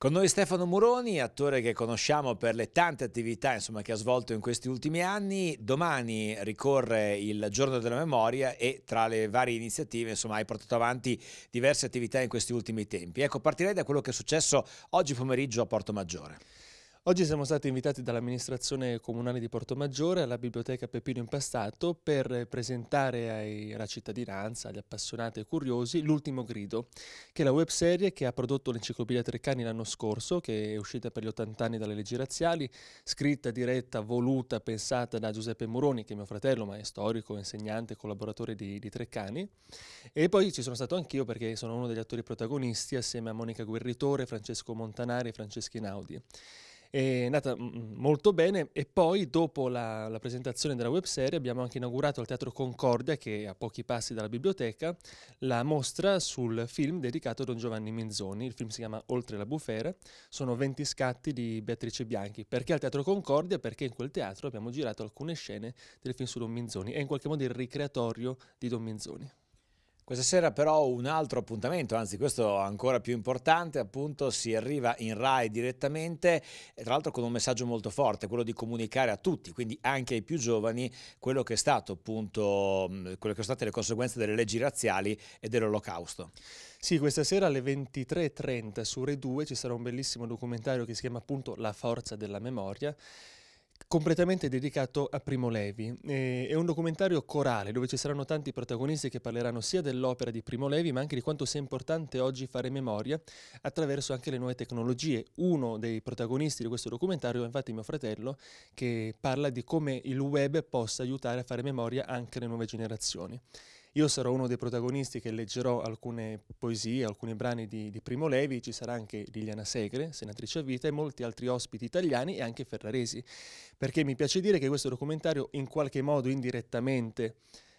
Con noi Stefano Muroni, attore che conosciamo per le tante attività insomma, che ha svolto in questi ultimi anni. Domani ricorre il Giorno della Memoria e tra le varie iniziative insomma, hai portato avanti diverse attività in questi ultimi tempi. Ecco, partirei da quello che è successo oggi pomeriggio a Porto Maggiore. Oggi siamo stati invitati dall'amministrazione comunale di Portomaggiore alla biblioteca Peppino Impastato per presentare alla cittadinanza, agli appassionati e curiosi, L'ultimo grido, che è la webserie che ha prodotto l'Enciclopedia Treccani l'anno scorso, che è uscita per gli 80 anni dalle leggi razziali, scritta, diretta, voluta, pensata da Giuseppe Muroni, che è mio fratello, ma è storico, insegnante, collaboratore di, di Treccani. E poi ci sono stato anch'io perché sono uno degli attori protagonisti assieme a Monica Guerritore, Francesco Montanari e Franceschi Naudi è andata mm, mm, molto bene e poi dopo la, la, presentazione della webserie abbiamo anche inaugurato al Teatro Concordia che è a pochi passi dalla biblioteca la mostra sul film dedicato a Don Giovanni Minzoni, il film si chiama Oltre la bufera, sono 20 scatti di Beatrice Bianchi, perché al Teatro Concordia? Perché in quel teatro abbiamo girato alcune scene del film su Don Minzoni, è in qualche modo il ricreatorio di Don Minzoni. Questa sera però un altro appuntamento, anzi questo ancora più importante, appunto si arriva in RAI direttamente, tra l'altro con un messaggio molto forte, quello di comunicare a tutti, quindi anche ai più giovani, quello che, è stato, appunto, quelle che sono state le conseguenze delle leggi razziali e dell'olocausto. Sì, questa sera alle 23.30 su Re 2 ci sarà un bellissimo documentario che si chiama appunto La forza della memoria completamente dedicato a Primo Levi. è un documentario corale dove ci saranno tanti protagonisti che parleranno sia dell'opera di Primo Levi ma anche di quanto sia importante oggi fare memoria attraverso anche le nuove tecnologie. Uno dei protagonisti di questo documentario è infatti mio fratello che parla di come il web possa aiutare a fare memoria anche le nuove generazioni. Io sarò uno dei protagonisti che leggerò alcune poesie, alcuni brani di, di Primo Levi, ci sarà anche Liliana Segre, senatrice a vita, e molti altri ospiti italiani e anche ferraresi, perché mi piace dire che questo documentario in qualche modo indirettamente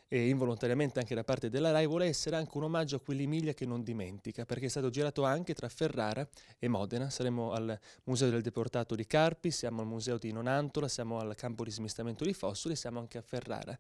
e involontariamente anche da parte della RAI, vuole essere anche un omaggio a quell'Emilia che non dimentica, perché è stato girato anche tra Ferrara e Modena. Saremo al Museo del Deportato di Carpi, siamo al Museo di Nonantola, siamo al campo di smistamento di fossili, siamo anche a Ferrara.